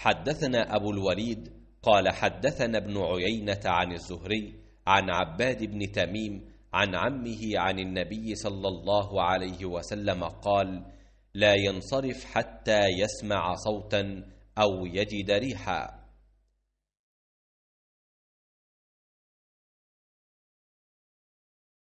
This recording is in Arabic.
حدثنا أبو الوليد قال حدثنا ابن عيينة عن الزهري عن عباد بن تميم عن عمه عن النبي صلى الله عليه وسلم قال لا ينصرف حتى يسمع صوتا أو يجد ريحا